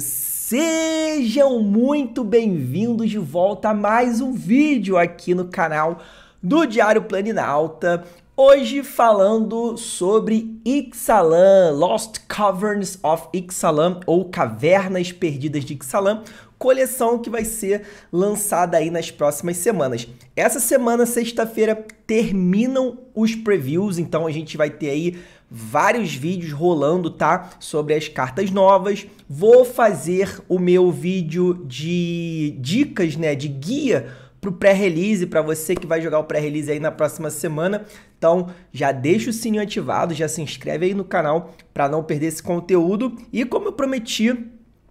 sejam muito bem-vindos de volta a mais um vídeo aqui no canal do Diário Planinalta. Hoje falando sobre Ixalan, Lost Caverns of Ixalan ou Cavernas Perdidas de Ixalan, coleção que vai ser lançada aí nas próximas semanas. Essa semana, sexta-feira, terminam os previews, então a gente vai ter aí vários vídeos rolando, tá? Sobre as cartas novas. Vou fazer o meu vídeo de dicas, né? De guia pro pré-release, para você que vai jogar o pré-release aí na próxima semana. Então, já deixa o sininho ativado, já se inscreve aí no canal para não perder esse conteúdo. E como eu prometi,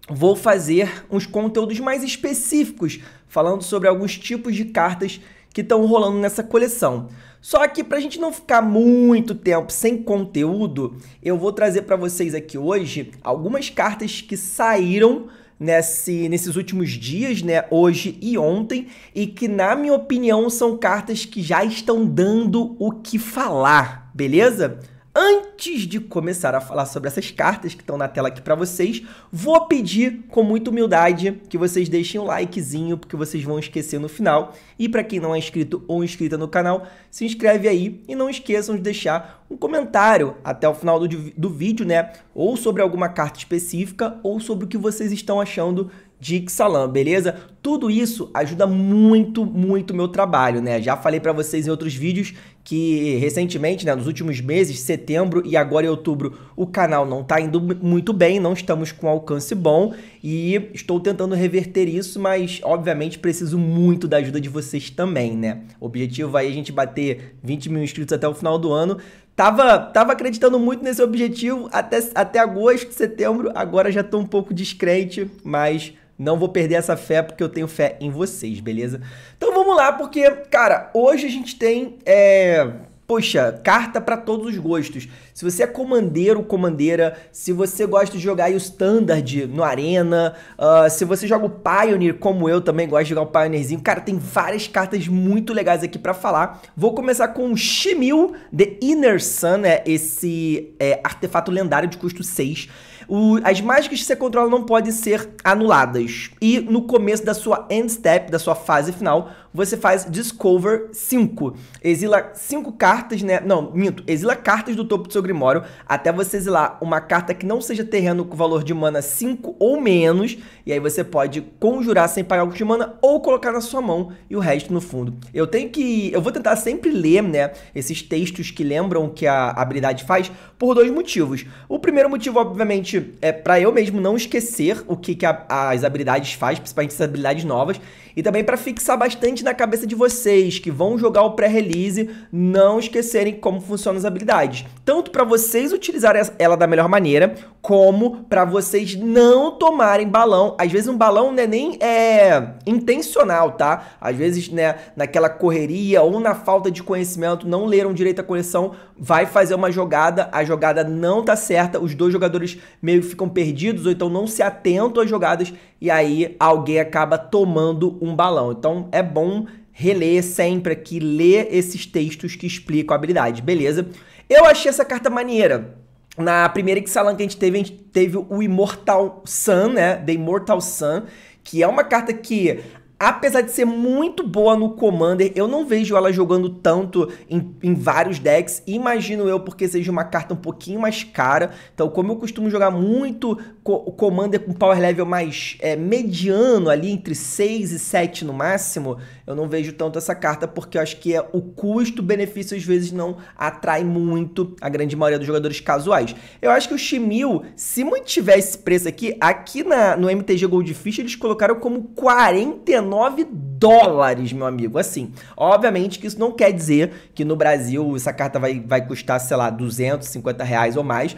vou fazer uns conteúdos mais específicos falando sobre alguns tipos de cartas que estão rolando nessa coleção. Só que para a gente não ficar muito tempo sem conteúdo, eu vou trazer para vocês aqui hoje algumas cartas que saíram nesse, nesses últimos dias, né, hoje e ontem, e que na minha opinião são cartas que já estão dando o que falar, beleza? Antes de começar a falar sobre essas cartas que estão na tela aqui para vocês, vou pedir com muita humildade que vocês deixem um likezinho, porque vocês vão esquecer no final. E para quem não é inscrito ou inscrita no canal, se inscreve aí e não esqueçam de deixar um comentário até o final do, do vídeo, né? Ou sobre alguma carta específica, ou sobre o que vocês estão achando de Ixalan, beleza? Tudo isso ajuda muito, muito meu trabalho, né? Já falei para vocês em outros vídeos que recentemente, né, nos últimos meses, setembro e agora em outubro, o canal não tá indo muito bem, não estamos com alcance bom e estou tentando reverter isso, mas obviamente preciso muito da ajuda de vocês também, né? O objetivo aí é a gente bater 20 mil inscritos até o final do ano. Tava, tava acreditando muito nesse objetivo até, até agosto, setembro. Agora já tô um pouco descrente, mas não vou perder essa fé porque eu tenho fé em vocês, beleza? Então vamos lá, porque, cara, hoje a gente tem. É poxa, carta para todos os gostos. Se você é comandeiro, comandeira, se você gosta de jogar o Standard no Arena, uh, se você joga o Pioneer, como eu também gosto de jogar o Pioneerzinho, cara, tem várias cartas muito legais aqui para falar. Vou começar com o Shimil, The Inner Sun, né? esse é, artefato lendário de custo 6. O, as mágicas que você controla não podem ser anuladas. E no começo da sua end step, da sua fase final, você faz Discover 5. Exila 5 cartas, né? Não, minto. Exila cartas do topo do seu Grimório até você exilar uma carta que não seja terreno com valor de mana 5 ou menos. E aí você pode conjurar sem pagar o custo de mana ou colocar na sua mão e o resto no fundo. Eu tenho que... Eu vou tentar sempre ler, né? Esses textos que lembram o que a habilidade faz por dois motivos. O primeiro motivo, obviamente, é para eu mesmo não esquecer o que, que a, as habilidades faz, principalmente as habilidades novas. E também para fixar bastante na cabeça de vocês que vão jogar o pré-release não esquecerem como funcionam as habilidades, tanto para vocês utilizarem ela da melhor maneira, como para vocês não tomarem balão. Às vezes um balão não é nem é, intencional, tá? Às vezes, né, naquela correria ou na falta de conhecimento, não leram direito a coleção, vai fazer uma jogada, a jogada não tá certa, os dois jogadores meio que ficam perdidos ou então não se atentam às jogadas e aí alguém acaba tomando um balão. Então é bom reler sempre aqui, ler esses textos que explicam a habilidade, beleza? Eu achei essa carta maneira. Na primeira Ixalan que a gente teve, a gente teve o Immortal Sun, né? The Immortal Sun, que é uma carta que apesar de ser muito boa no Commander, eu não vejo ela jogando tanto em, em, vários decks. Imagino eu porque seja uma carta um pouquinho mais cara. Então, como eu costumo jogar muito co Commander com power level mais é, mediano, ali entre 6 e 7 no máximo, eu não vejo tanto essa carta porque eu acho que é o custo-benefício às vezes não atrai muito a grande maioria dos jogadores casuais. Eu acho que o Shimil, se mantiver esse preço aqui, aqui na, no MTG Goldfish eles colocaram como 49 dólares, meu amigo. Assim, obviamente que isso não quer dizer que no Brasil essa carta vai, vai custar, sei lá, 250 reais ou mais,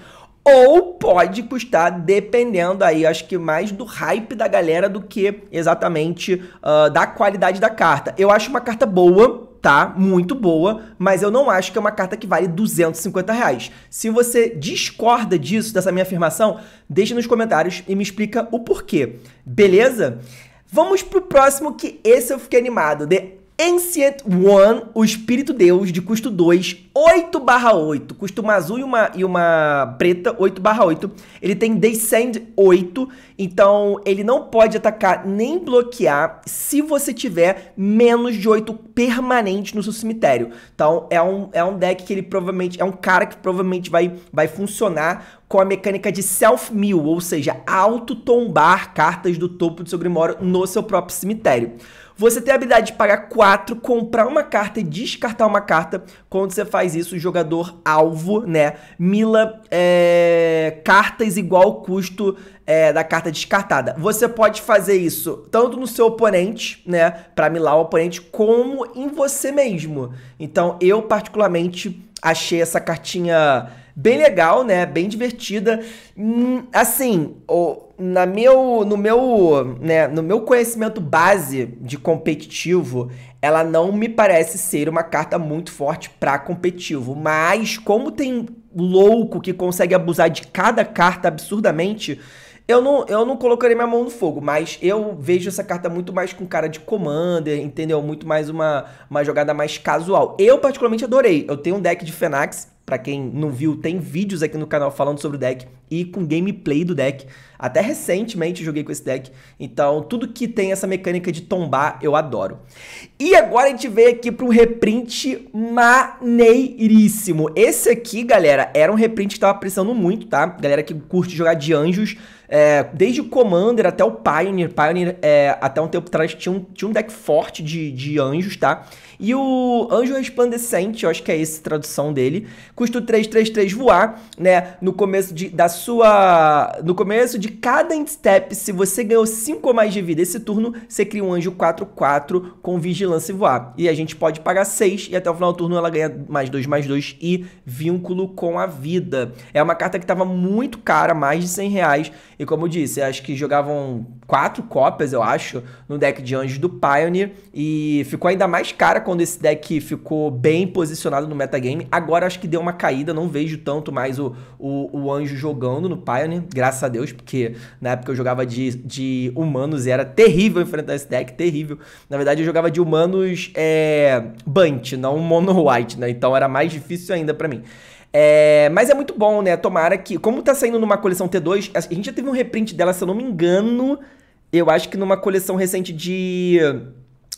ou pode custar, dependendo aí, acho que mais do hype da galera do que exatamente uh, da qualidade da carta. Eu acho uma carta boa, tá? Muito boa, mas eu não acho que é uma carta que vale 250 reais. Se você discorda disso, dessa minha afirmação, deixa nos comentários e me explica o porquê, beleza? Vamos pro próximo que esse eu fiquei animado, The Ancient One, o Espírito Deus, de custo 2, 8 barra 8. Custo uma azul e uma, e uma preta, 8 barra 8. Ele tem Descend 8, então ele não pode atacar nem bloquear se você tiver menos de 8 permanente no seu cemitério. Então é um, é um deck que ele provavelmente, é um cara que provavelmente vai, vai funcionar com a mecânica de self-mill, ou seja, auto-tombar cartas do topo do seu grimório no seu próprio cemitério. Você tem a habilidade de pagar 4, comprar uma carta e descartar uma carta. Quando você faz isso, o jogador alvo, né, mila é, cartas igual ao custo é, da carta descartada. Você pode fazer isso tanto no seu oponente, né, para milar o oponente, como em você mesmo. Então, eu particularmente achei essa cartinha bem legal, né? Bem divertida. Hum, assim, na meu, no meu, né, no meu conhecimento base de competitivo, ela não me parece ser uma carta muito forte para competitivo, mas como tem louco que consegue abusar de cada carta absurdamente, eu não, eu não colocaria minha mão no fogo, mas eu vejo essa carta muito mais com cara de commander, entendeu? Muito mais uma, uma jogada mais casual. Eu particularmente adorei. Eu tenho um deck de Fenax para quem não viu, tem vídeos aqui no canal falando sobre o deck e com gameplay do deck. Até recentemente joguei com esse deck. Então, tudo que tem essa mecânica de tombar, eu adoro. E agora a gente veio aqui para um reprint maneiríssimo. Esse aqui, galera, era um reprint que tava precisando muito, tá? Galera que curte jogar de anjos. É, desde o Commander até o Pioneer. Pioneer, é, até um tempo atrás, tinha um, tinha um deck forte de, de anjos, tá? E o Anjo Resplandecente, eu acho que é essa a tradução dele, custa 333 voar, né? No começo de, da sua. No começo de cada instep se você ganhou 5 ou mais de vida esse turno, você cria um anjo 4-4 com vigilância e voar. E a gente pode pagar 6 e até o final do turno ela ganha mais 2, mais 2 e vínculo com a vida. É uma carta que estava muito cara, mais de 100 reais. E como eu disse, acho que jogavam 4 cópias, eu acho, no deck de anjos do Pioneer. E ficou ainda mais cara quando esse deck ficou bem posicionado no metagame. Agora acho que deu uma caída, não vejo tanto mais o, o, o anjo jogando no Pioneer, graças a Deus, porque na época eu jogava de, de humanos e era terrível enfrentar esse deck, terrível. Na verdade eu jogava de humanos é, Bunt, não Mono White, né? Então era mais difícil ainda para mim. É, mas é muito bom, né? Tomara que. Como tá saindo numa coleção T2, a gente já teve um reprint dela, se eu não me engano. Eu acho que numa coleção recente de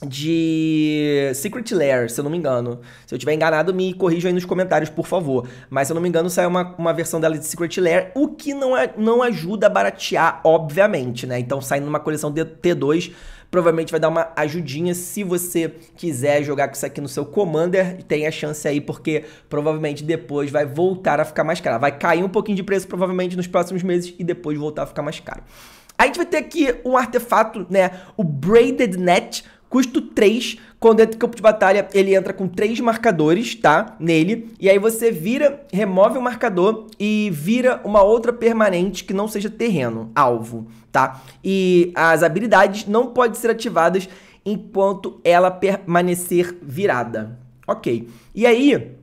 de Secret Lair, se eu não me engano. Se eu tiver enganado, me corrija aí nos comentários, por favor. Mas se eu não me engano, saiu uma, uma versão dela de Secret Lair, o que não, é, não ajuda a baratear, obviamente, né? Então, saindo numa coleção de T2, provavelmente vai dar uma ajudinha se você quiser jogar com isso aqui no seu Commander, tem a chance aí, porque provavelmente depois vai voltar a ficar mais caro. Vai cair um pouquinho de preço, provavelmente, nos próximos meses e depois voltar a ficar mais caro. A gente vai ter aqui um artefato, né? O Braided Net, custo 3, quando entra em campo de batalha, ele entra com 3 marcadores, tá? Nele. E aí você vira, remove o marcador e vira uma outra permanente que não seja terreno, alvo, tá? E as habilidades não podem ser ativadas enquanto ela permanecer virada. Ok. E aí,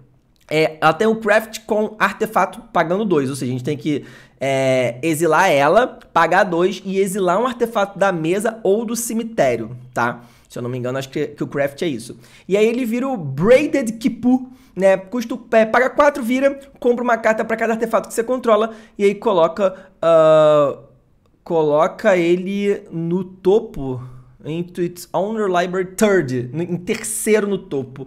é, ela tem um craft com artefato pagando 2, ou seja, a gente tem que é, exilar ela, pagar 2 e exilar um artefato da mesa ou do cemitério, tá? Se eu não me engano, acho que, que o craft é isso. E aí ele vira o Braided Kipu, né? Custo é, paga 4, vira, compra uma carta para cada artefato que você controla e aí coloca uh, coloca ele no topo into its owner library third, em terceiro no topo.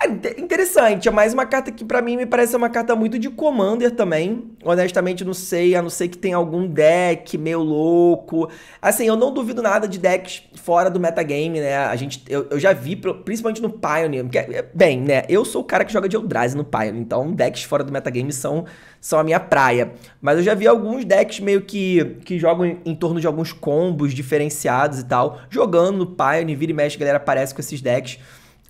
É, interessante, é mais uma carta que para mim me parece uma carta muito de Commander também. Honestamente, não sei, a não ser que tenha algum deck meio louco. Assim, eu não duvido nada de decks fora do metagame, né? A gente, eu, eu já vi, principalmente no Pioneer. É, bem, né? Eu sou o cara que joga de Eldrazi no Pioneer, então decks fora do metagame são, são a minha praia. Mas eu já vi alguns decks meio que, que jogam em, em torno de alguns combos diferenciados e tal, jogando no Pioneer, vira e mexe, a galera aparece com esses decks.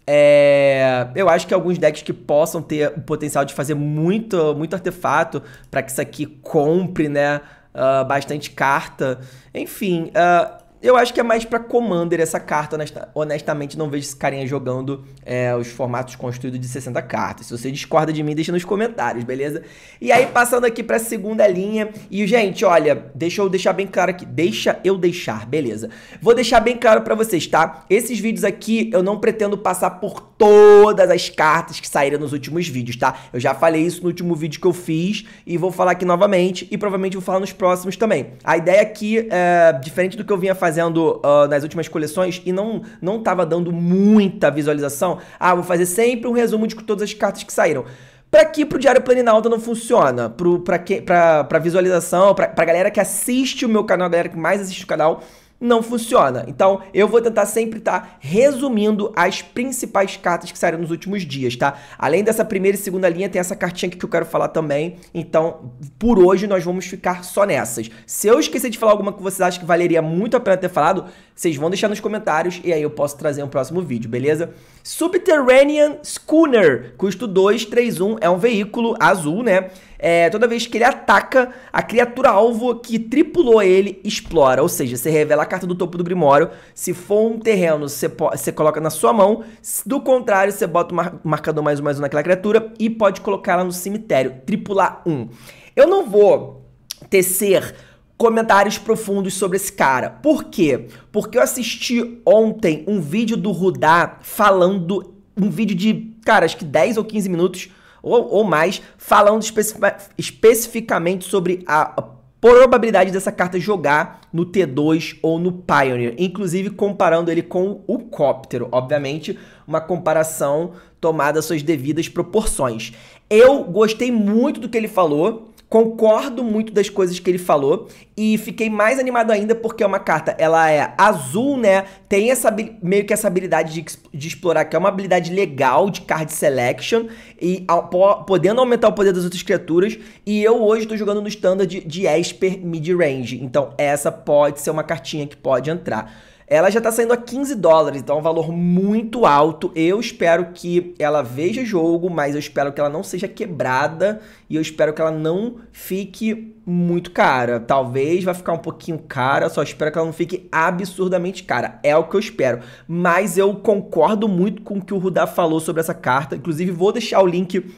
É, eu acho que alguns decks que possam ter o potencial de fazer muito, muito artefato para que isso aqui compre, né? Uh, bastante carta. Enfim, uh, eu acho que é mais para Commander essa carta, honestamente não vejo esse carinha jogando é, os formatos construídos de 60 cartas. Se você discorda de mim, deixa nos comentários, beleza? E aí passando aqui para a segunda linha, e gente, olha, deixa eu deixar bem claro aqui, deixa eu deixar, beleza? Vou deixar bem claro para vocês, tá? Esses vídeos aqui eu não pretendo passar por todas as cartas que saíram nos últimos vídeos, tá? Eu já falei isso no último vídeo que eu fiz e vou falar aqui novamente e provavelmente vou falar nos próximos também. A ideia aqui, é, diferente do que eu vinha fazendo, fazendo uh, nas últimas coleções e não não estava dando muita visualização, ah, vou fazer sempre um resumo de todas as cartas que saíram. Para que pro Diário Planinalta não funciona? Pro, pra, que, pra, pra visualização, pra, pra galera que assiste o meu canal, a galera que mais assiste o canal, não funciona. Então, eu vou tentar sempre estar tá resumindo as principais cartas que saíram nos últimos dias, tá? Além dessa primeira e segunda linha, tem essa cartinha aqui que eu quero falar também. Então, por hoje, nós vamos ficar só nessas. Se eu esquecer de falar alguma que vocês acham que valeria muito a pena ter falado, vocês vão deixar nos comentários e aí eu posso trazer um próximo vídeo, beleza? Subterranean Schooner, custo 1, é um veículo azul, né? É, toda vez que ele ataca, a criatura alvo que tripulou ele explora. Ou seja, você revela a carta do topo do Grimório. Se for um terreno, você, você coloca na sua mão. Do contrário, você bota o mar marcador mais um mais um naquela criatura e pode colocá-la no cemitério. Tripular 1. Um. Eu não vou tecer comentários profundos sobre esse cara. Por quê? Porque eu assisti ontem um vídeo do Rudá falando. Um vídeo de, cara, acho que 10 ou 15 minutos ou, ou mais, falando especi especificamente sobre a, probabilidade dessa carta jogar no T2 ou no Pioneer, inclusive comparando ele com o Cóptero, obviamente uma comparação tomada suas devidas proporções. Eu gostei muito do que ele falou, Concordo muito das coisas que ele falou e fiquei mais animado ainda porque é uma carta, ela é azul, né? Tem essa meio que essa habilidade de, de explorar, que é uma habilidade legal de card selection e ao, podendo aumentar o poder das outras criaturas. E eu hoje estou jogando no standard de, de Esper mid range, então essa pode ser uma cartinha que pode entrar. Ela já está saindo a 15 dólares, então é um valor muito alto. Eu espero que ela veja jogo, mas eu espero que ela não seja quebrada e eu espero que ela não fique muito cara. Talvez vai ficar um pouquinho cara, só espero que ela não fique absurdamente cara. É o que eu espero. Mas eu concordo muito com o que o Rudá falou sobre essa carta. Inclusive, vou deixar o link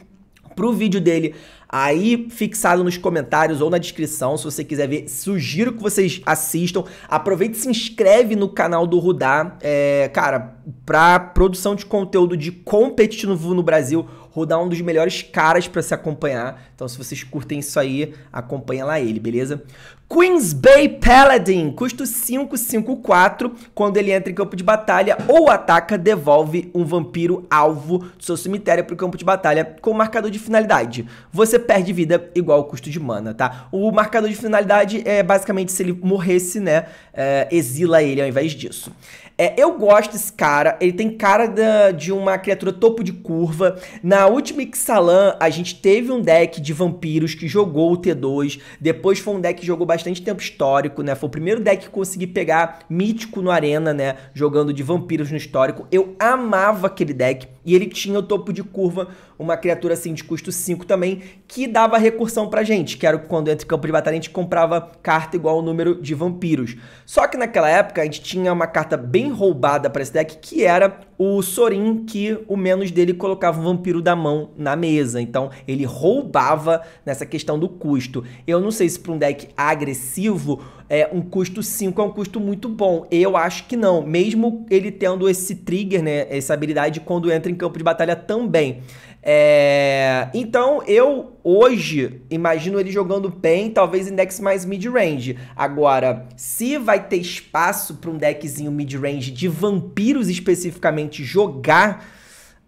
pro vídeo dele aí fixado nos comentários ou na descrição, se você quiser ver. Sugiro que vocês assistam. Aproveita e se inscreve no canal do Rudá. É, cara, pra produção de conteúdo de competitivo no Brasil, Rodar um dos melhores caras para se acompanhar. Então, se vocês curtem isso aí, acompanha lá ele, beleza? Queens Bay Paladin, custo 554. Quando ele entra em campo de batalha ou ataca, devolve um vampiro alvo do seu cemitério para o campo de batalha com marcador de finalidade. Você perde vida igual ao custo de mana, tá? O marcador de finalidade é basicamente se ele morresse, né? É, exila ele ao invés disso. É, eu gosto desse cara, ele tem cara da, de uma criatura topo de curva. Na última Ixalan, a gente teve um deck de vampiros que jogou o T2, depois foi um deck que jogou bastante tempo histórico, né? Foi o primeiro deck que consegui pegar mítico no Arena, né? Jogando de vampiros no histórico. Eu amava aquele deck e ele tinha o topo de curva, uma criatura assim de custo 5 também, que dava recursão pra gente, que era quando entra em campo de batalha a gente comprava carta igual o número de vampiros. Só que naquela época a gente tinha uma carta bem bem roubada para esse deck, que era o Sorin, que o menos dele colocava o vampiro da mão na mesa. Então ele roubava nessa questão do custo. Eu não sei se para um deck agressivo, é, um custo 5 é um custo muito bom. Eu acho que não. Mesmo ele tendo esse trigger, né? Essa habilidade quando entra em campo de batalha também. É... Então, eu hoje imagino ele jogando bem, talvez em decks mais mid-range. Agora, se vai ter espaço para um deckzinho mid-range de vampiros especificamente jogar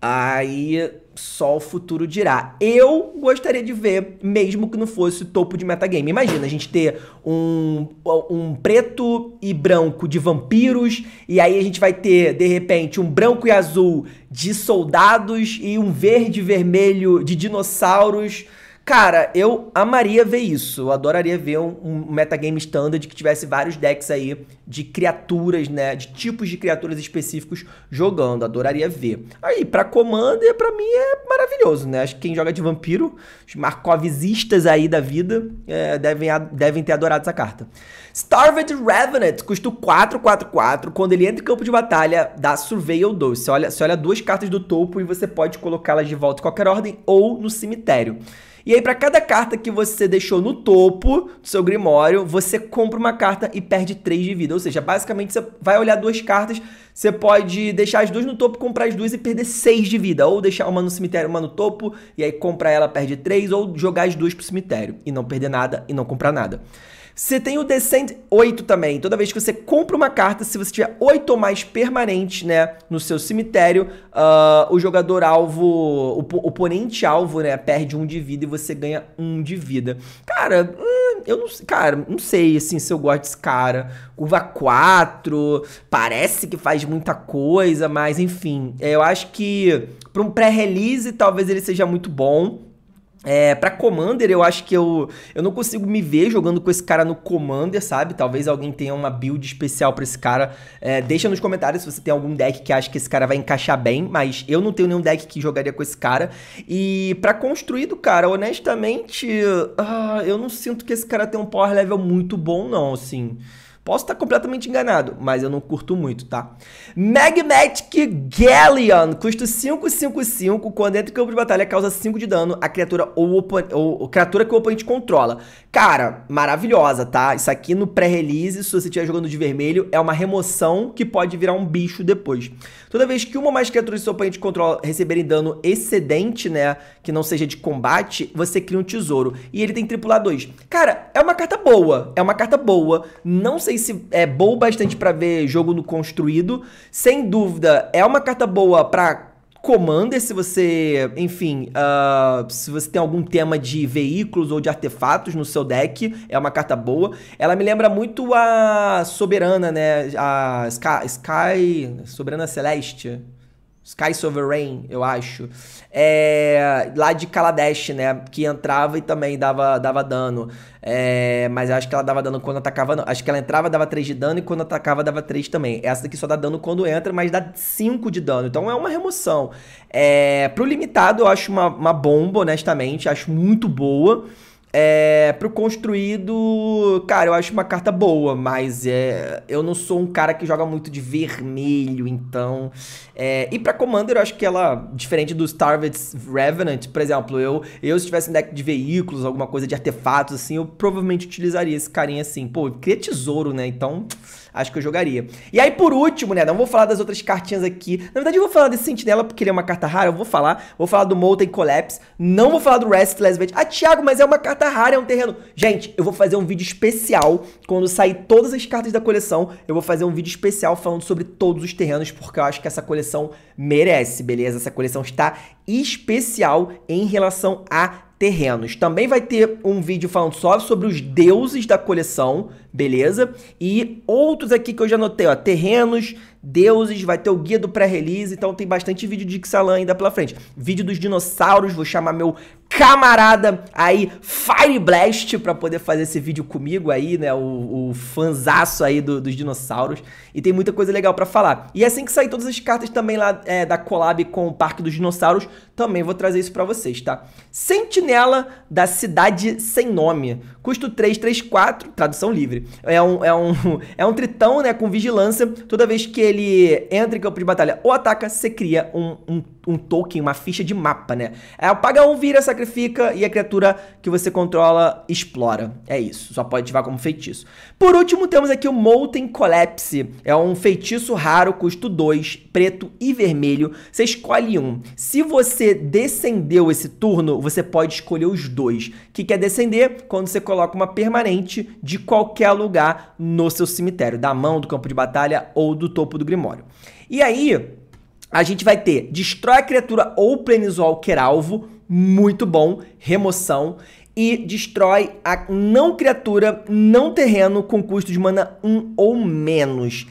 Aí só o futuro dirá. Eu gostaria de ver, mesmo que não fosse topo de metagame. Imagina a gente ter um, um preto e branco de vampiros, e aí a gente vai ter, de repente, um branco e azul de soldados e um verde e vermelho de dinossauros. Cara, eu amaria ver isso. Eu adoraria ver um, um metagame standard que tivesse vários decks aí de criaturas, né? De tipos de criaturas específicos jogando. Adoraria ver. Aí, pra Commander, pra mim é maravilhoso, né? Acho que quem joga de vampiro, os markovizistas aí da vida, é, devem, devem ter adorado essa carta. Starved Revenant custa 444. Quando ele entra em campo de batalha, dá Surveil 2. Você olha, você olha duas cartas do topo e você pode colocá-las de volta em qualquer ordem ou no cemitério. E aí, para cada carta que você deixou no topo do seu Grimório, você compra uma carta e perde 3 de vida. Ou seja, basicamente você vai olhar duas cartas, você pode deixar as duas no topo, comprar as duas e perder 6 de vida. Ou deixar uma no cemitério, uma no topo, e aí comprar ela, perde 3, ou jogar as duas pro cemitério e não perder nada e não comprar nada. Você tem o Descend 8 também. Toda vez que você compra uma carta, se você tiver 8 ou mais permanentes, né, no seu cemitério, uh, o jogador alvo, o oponente alvo, né, perde um de vida e você ganha um de vida. Cara, hum, eu não, cara, não sei assim se eu gosto desse cara. Curva 4, parece que faz muita coisa, mas enfim, eu acho que para um pré-release talvez ele seja muito bom é, pra Commander, eu acho que eu, eu não consigo me ver jogando com esse cara no Commander, sabe? Talvez alguém tenha uma build especial pra esse cara. É, deixa nos comentários se você tem algum deck que acha que esse cara vai encaixar bem, mas eu não tenho nenhum deck que jogaria com esse cara. E pra construído, cara, honestamente, uh, eu não sinto que esse cara tem um power level muito bom, não, assim. Posso estar completamente enganado, mas eu não curto muito, tá? Magmatic Galleon, custa 555, quando entra em campo de batalha causa 5 de dano a criatura ou, ou criatura que o oponente controla. Cara, maravilhosa, tá? Isso aqui no pré-release, se você estiver jogando de vermelho, é uma remoção que pode virar um bicho depois. Toda vez que uma ou mais criaturas do seu oponente controla receberem dano excedente, né, que não seja de combate, você cria um tesouro. E ele tem tripular 2. Cara, é uma carta boa. É uma carta boa. Não sei se é boa o bastante para ver jogo no construído. Sem dúvida, é uma carta boa pra Commander, se você, enfim, uh, se você tem algum tema de veículos ou de artefatos no seu deck, é uma carta boa. Ela me lembra muito a Soberana, né? A Sky. Sky Soberana Celeste. Sky Sovereign, eu acho. É, lá de Kaladesh, né? Que entrava e também dava, dava dano. É, mas acho que ela dava dano quando atacava. Não. Acho que ela entrava, dava 3 de dano e quando atacava, dava 3 também. Essa daqui só dá dano quando entra, mas dá 5 de dano. Então é uma remoção. É, pro limitado, eu acho uma, uma bomba, honestamente. Acho muito boa. É, pro construído, cara, eu acho uma carta boa, mas é, eu não sou um cara que joga muito de vermelho, então. É, e pra Commander, eu acho que ela, diferente do Starved Revenant, por exemplo, eu, eu se tivesse um deck de veículos, alguma coisa de artefatos, assim, eu provavelmente utilizaria esse carinha assim. Pô, cria tesouro, né? Então, acho que eu jogaria. E aí, por último, né? Não vou falar das outras cartinhas aqui. Na verdade, eu vou falar desse Sentinela, porque ele é uma carta rara, eu vou falar. Vou falar do Molten Collapse. Não vou falar do Restless Vent. Ah, Thiago, mas é uma carta rara, é um terreno. Gente, eu vou fazer um vídeo especial. Quando sair todas as cartas da coleção, eu vou fazer um vídeo especial falando sobre todos os terrenos, porque eu acho que essa coleção merece, beleza? Essa coleção está especial em relação a terrenos. Também vai ter um vídeo falando só sobre os deuses da coleção, beleza? E outros aqui que eu já anotei, ó, terrenos, deuses, vai ter o guia do pré-release, então tem bastante vídeo de Ixalan ainda pela frente. Vídeo dos dinossauros, vou chamar meu camarada aí, Fire Blast, pra poder fazer esse vídeo comigo aí, né? O, o fanzaço aí do, dos dinossauros. E tem muita coisa legal para falar. E assim que sair todas as cartas também lá é, da collab com o Parque dos Dinossauros, também vou trazer isso para vocês, tá? Sentinela da Cidade Sem Nome. Custo 334, tradução livre. É um, é um, é um tritão, né? Com vigilância. Toda vez que ele entra em campo de batalha ou ataca, você cria um, um um token, uma ficha de mapa, né? É, paga um, vira, sacrifica e a criatura que você controla explora. É isso, só pode ativar como feitiço. Por último, temos aqui o Molten Collapse. É um feitiço raro, custo 2, preto e vermelho. Você escolhe um. Se você descendeu esse turno, você pode escolher os dois. O que, que é descender? Quando você coloca uma permanente de qualquer lugar no seu cemitério, da mão, do campo de batalha ou do topo do grimório. E aí, a gente vai ter destrói a criatura ou planizol que era alvo, muito bom, remoção, e destrói a não criatura, não terreno com custo de mana 1 ou menos.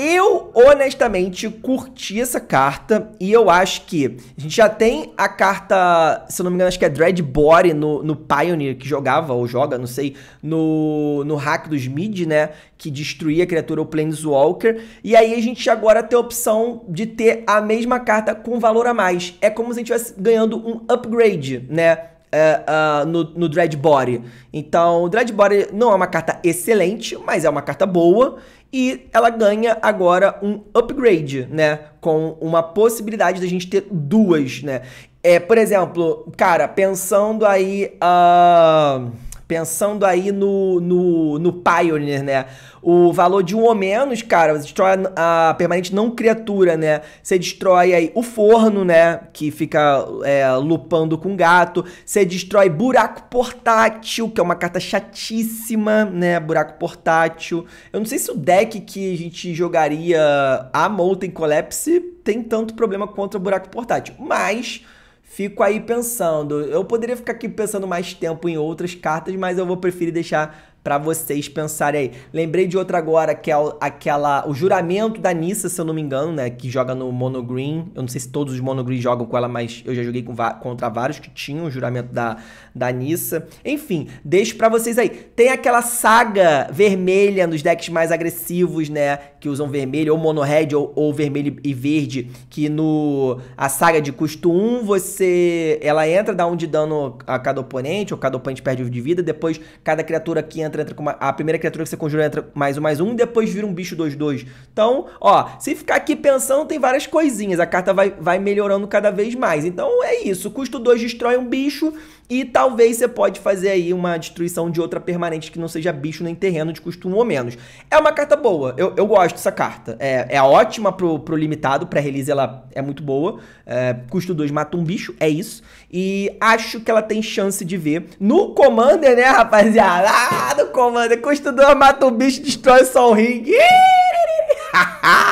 Eu honestamente curti essa carta e eu acho que a gente já tem a carta, se eu não me engano, acho que é Dreadbody no, no Pioneer que jogava ou joga, não sei, no, no hack dos mid, né? Que destruía a criatura ou Planeswalker. E aí a gente agora tem a opção de ter a mesma carta com valor a mais. É como se a gente estivesse ganhando um upgrade, né? Uh, uh, no, no Dreadbody. Então, o Dreadbody não é uma carta excelente, mas é uma carta boa. E ela ganha agora um upgrade, né? Com uma possibilidade da gente ter duas, né? É, por exemplo, cara, pensando aí. Uh... Pensando aí no, no, no Pioneer, né? O valor de um ou menos, cara, você destrói a permanente não criatura, né? Você destrói aí o forno, né? Que fica é, lupando com gato. Você destrói buraco portátil, que é uma carta chatíssima, né? Buraco portátil. Eu não sei se o deck que a gente jogaria a Molten Collapse tem tanto problema contra o buraco portátil, mas fico aí pensando. Eu poderia ficar aqui pensando mais tempo em outras cartas, mas eu vou preferir deixar para vocês pensarem aí. Lembrei de outra agora, que é aquela, o juramento da Nissa, se eu não me engano, né? Que joga no Mono Green. Eu não sei se todos os Mono Green jogam com ela, mas eu já joguei com, contra vários que tinham o juramento da, da Nissa. Enfim, deixo para vocês aí. Tem aquela saga vermelha nos decks mais agressivos, né? Que usam vermelho, ou mono red, ou, ou vermelho e verde. Que no a saga de custo 1, você. Ela entra, dá um de dano a cada oponente, ou cada oponente perde um de vida. Depois, cada criatura que entra criatura entra com uma, a primeira criatura que você conjura entra mais um, mais um, depois vira um bicho 2-2. Então, ó, se ficar aqui pensando, tem várias coisinhas. A carta vai, vai melhorando cada vez mais. Então é isso. Custo 2 destrói um bicho e talvez você pode fazer aí uma destruição de outra permanente que não seja bicho nem terreno de custo 1 ou menos. É uma carta boa. Eu, eu gosto dessa carta. É, é ótima pro, pro limitado. Pra release ela é muito boa. É, custo 2 mata um bicho. É isso. E acho que ela tem chance de ver. No Commander, né, rapaziada? Ah, do comando. Quando estudou, mata o bicho, destrói só o ringue.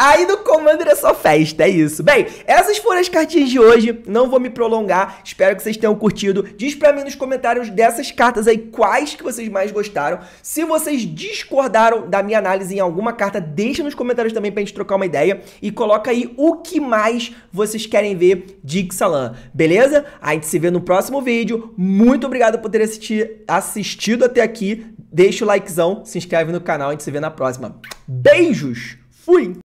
Aí no Commander é só festa, é isso. Bem, essas foram as cartinhas de hoje, não vou me prolongar, espero que vocês tenham curtido. Diz pra mim nos comentários dessas cartas aí quais que vocês mais gostaram. Se vocês discordaram da minha análise em alguma carta, deixa nos comentários também pra gente trocar uma ideia e coloca aí o que mais vocês querem ver de Ixalan, beleza? A gente se vê no próximo vídeo. Muito obrigado por ter assistido até aqui. Deixa o likezão, se inscreve no canal, a gente se vê na próxima. Beijos! Fui!